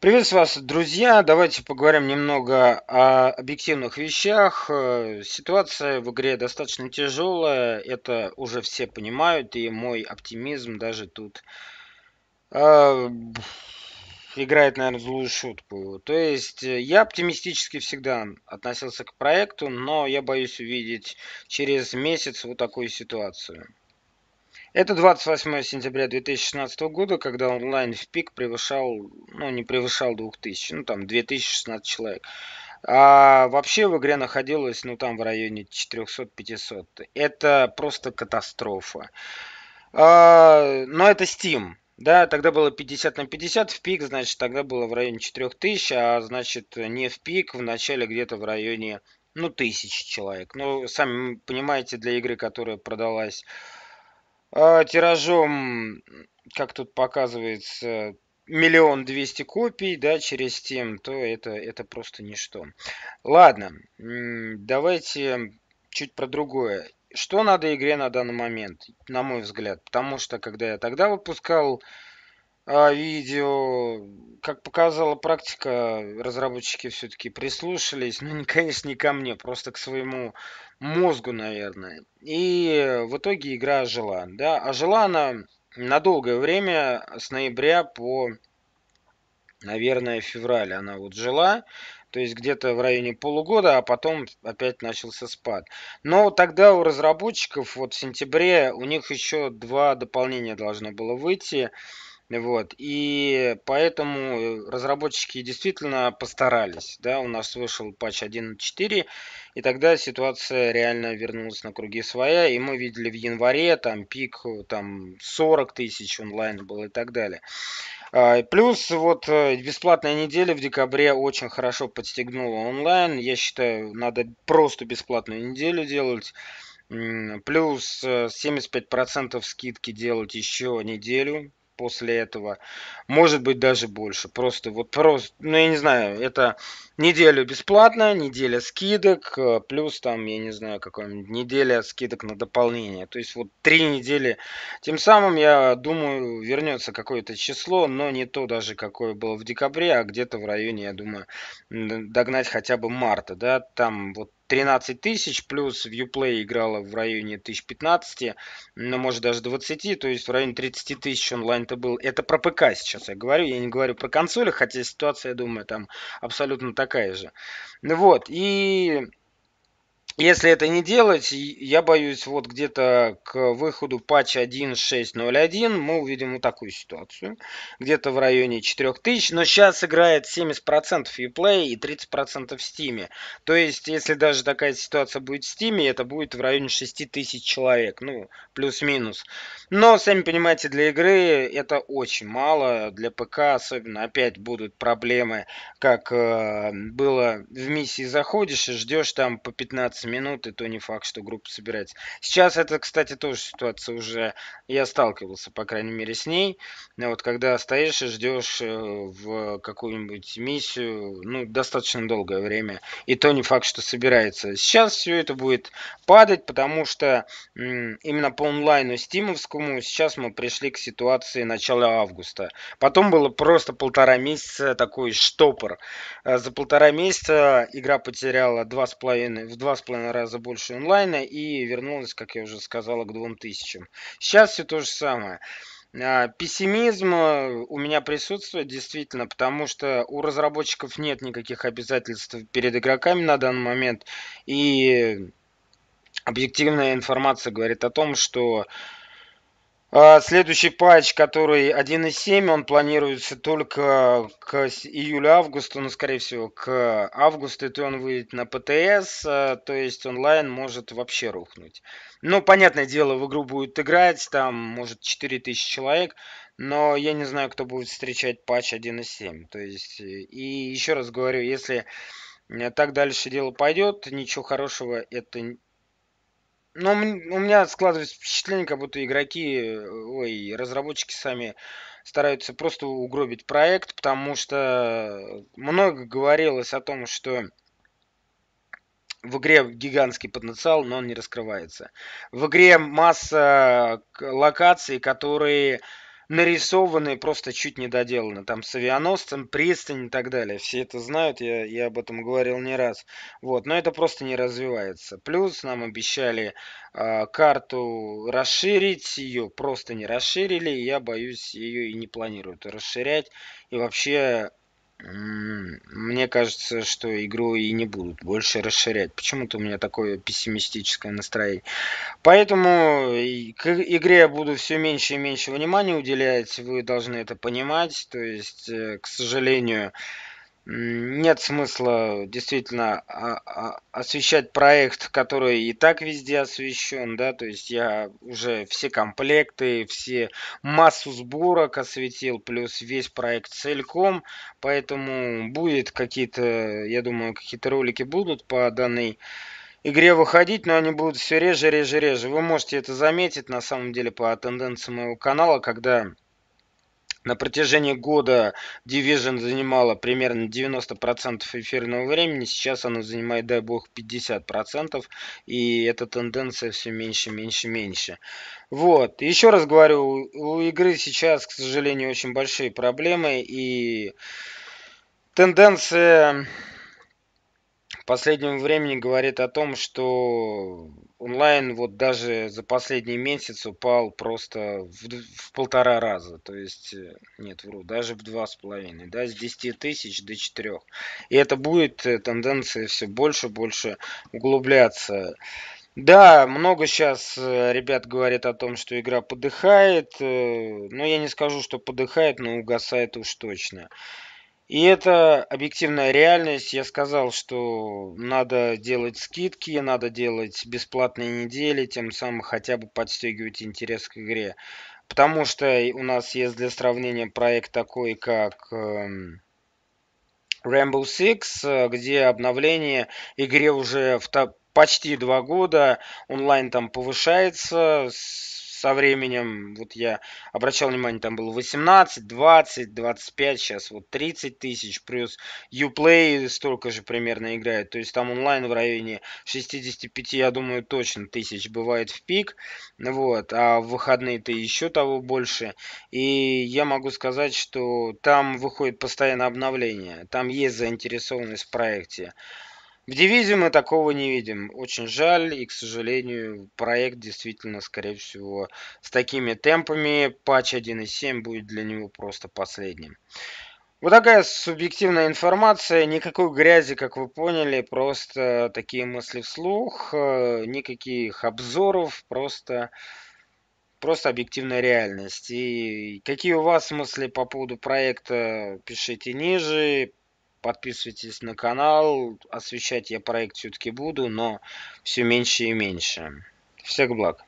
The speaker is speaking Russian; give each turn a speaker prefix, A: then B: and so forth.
A: Приветствую вас, друзья. Давайте поговорим немного о объективных вещах. Э, ситуация в игре достаточно тяжелая, это уже все понимают, и мой оптимизм даже тут э, играет, наверное, злую шутку. То есть э, я оптимистически всегда относился к проекту, но я боюсь увидеть через месяц вот такую ситуацию. Это 28 сентября 2016 года, когда онлайн в пик превышал, ну не превышал 2000, ну там 2016 человек. А вообще в игре находилось, ну там в районе 400-500. Это просто катастрофа. А, но это Steam. Да, тогда было 50 на 50, в пик, значит, тогда было в районе 4000, а значит, не в пик, в начале где-то в районе, ну, тысячи человек. Ну, сами понимаете, для игры, которая продалась а, тиражом, как тут показывается, миллион двести копий, да, через тем то это, это просто ничто. Ладно, давайте чуть про другое. Что надо игре на данный момент, на мой взгляд? Потому что, когда я тогда выпускал а, видео. Как показала практика, разработчики все-таки прислушались, ну, конечно, не ко мне, просто к своему мозгу, наверное. И в итоге игра жила, да, а жила она на долгое время, с ноября по, наверное, февраль она вот жила, то есть где-то в районе полугода, а потом опять начался спад. Но тогда у разработчиков вот в сентябре у них еще два дополнения должно было выйти. Вот. И поэтому разработчики действительно постарались. Да, у нас вышел патч 1.4, и тогда ситуация реально вернулась на круги своя. И мы видели в январе там пик там 40 тысяч онлайн был и так далее. А, плюс вот э, бесплатная неделя в декабре очень хорошо подстегнула онлайн. Я считаю, надо просто бесплатную неделю делать. Плюс 75% э, скидки делать еще неделю после этого. Может быть, даже больше. Просто вот просто, ну я не знаю, это неделю бесплатно, неделя скидок, э, плюс там, я не знаю, какой нибудь неделя скидок на дополнение. То есть вот три недели. Тем самым, я думаю, вернется какое-то число, но не то даже, какое было в декабре, а где-то в районе, я думаю, догнать хотя бы марта, да, там вот 13 тысяч, плюс в Viewplay играла в районе 1015, ну, может, даже 20, то есть в районе 30 тысяч онлайн-то был. Это про ПК сейчас я говорю, я не говорю про консоли, хотя ситуация, я думаю, там абсолютно так такая же. Вот, и если это не делать, я боюсь, вот где-то к выходу патча 1.6.0.1 мы увидим вот такую ситуацию. Где-то в районе 4000, но сейчас играет 70% Uplay и 30% в Steam. То есть, если даже такая ситуация будет в Steam, это будет в районе 6000 человек, ну, плюс-минус. Но, сами понимаете, для игры это очень мало, для ПК особенно опять будут проблемы, как э, было в миссии заходишь и ждешь там по 15 минуты, то не факт, что группа собирается. Сейчас это, кстати, тоже ситуация уже, я сталкивался, по крайней мере, с ней. Вот когда стоишь и ждешь э, в какую-нибудь миссию, ну, достаточно долгое время, и то не факт, что собирается. Сейчас все это будет падать, потому что именно по онлайну стимовскому сейчас мы пришли к ситуации начала августа. Потом было просто полтора месяца такой штопор. Э, за полтора месяца игра потеряла два с половиной, в два 2,5 2,5 раза больше онлайна и вернулась, как я уже сказала, к 2000. Сейчас все то же самое. А, пессимизм э, у меня присутствует действительно, потому что у разработчиков нет никаких обязательств перед игроками на данный момент. И объективная информация говорит о том, что а, следующий патч, который 1.7, он планируется только к июлю-августу, но, ну, скорее всего, к августу, то он выйдет на ПТС, а, то есть онлайн может вообще рухнуть. Ну, понятное дело, в игру будет играть, там, может, 4000 человек, но я не знаю, кто будет встречать патч 1.7. То есть, и еще раз говорю, если э, так дальше дело пойдет, ничего хорошего это но ну, у меня складывается впечатление, как будто игроки, э, ой, разработчики сами стараются просто угробить проект, потому что много говорилось о том, что в игре гигантский потенциал, но он не раскрывается. В игре масса э, локаций, которые нарисованы, просто чуть не доделаны. Там с авианосцем, пристань и так далее. Все это знают, я, я об этом говорил не раз. Вот, но это просто не развивается. Плюс нам обещали э, карту расширить, ее просто не расширили. я боюсь, ее и не планируют расширять. И вообще мне кажется, что игру и не будут больше расширять. Почему-то у меня такое пессимистическое настроение. Поэтому к игре я буду все меньше и меньше внимания уделять. Вы должны это понимать. То есть, э, к сожалению, нет смысла действительно а, а, освещать проект, который и так везде освещен, да, то есть я уже все комплекты, все массу сборок осветил, плюс весь проект целиком, поэтому будет какие-то, я думаю, какие-то ролики будут по данной игре выходить, но они будут все реже, реже, реже. Вы можете это заметить, на самом деле, по тенденции моего канала, когда на протяжении года Division занимала примерно 90% эфирного времени, сейчас она занимает, дай бог, 50%, и эта тенденция все меньше, меньше, меньше. Вот, еще раз говорю, у игры сейчас, к сожалению, очень большие проблемы, и тенденция последнего времени говорит о том, что онлайн вот даже за последний месяц упал просто в, в полтора раза. То есть, э, нет, вру, даже в два с половиной, да, с 10 тысяч до 4. И это будет э, тенденция все больше и больше углубляться. Да, много сейчас э, ребят говорят о том, что игра подыхает. Но я не скажу, что подыхает, но угасает уж точно. И это объективная реальность. Я сказал, что надо делать скидки, надо делать бесплатные недели, тем самым хотя бы подстегивать интерес к игре. Потому что у нас есть для сравнения проект такой, как эм, Rainbow Six, э, где обновление игре уже в почти два года, онлайн там повышается, со временем, вот я обращал внимание, там было 18, 20, 25, сейчас вот 30 тысяч, плюс Uplay столько же примерно играет, то есть там онлайн в районе 65, я думаю, точно тысяч бывает в пик, вот, а в выходные-то еще того больше, и я могу сказать, что там выходит постоянно обновление, там есть заинтересованность в проекте, в дивизии мы такого не видим. Очень жаль, и, к сожалению, проект действительно, скорее всего, с такими темпами патч 1.7 будет для него просто последним. Вот такая субъективная информация, никакой грязи, как вы поняли, просто такие мысли вслух, э, никаких обзоров, просто просто объективная реальность. И какие у вас мысли по поводу проекта, пишите ниже, подписывайтесь на канал. Освещать я проект все-таки буду, но все меньше и меньше. Всех благ.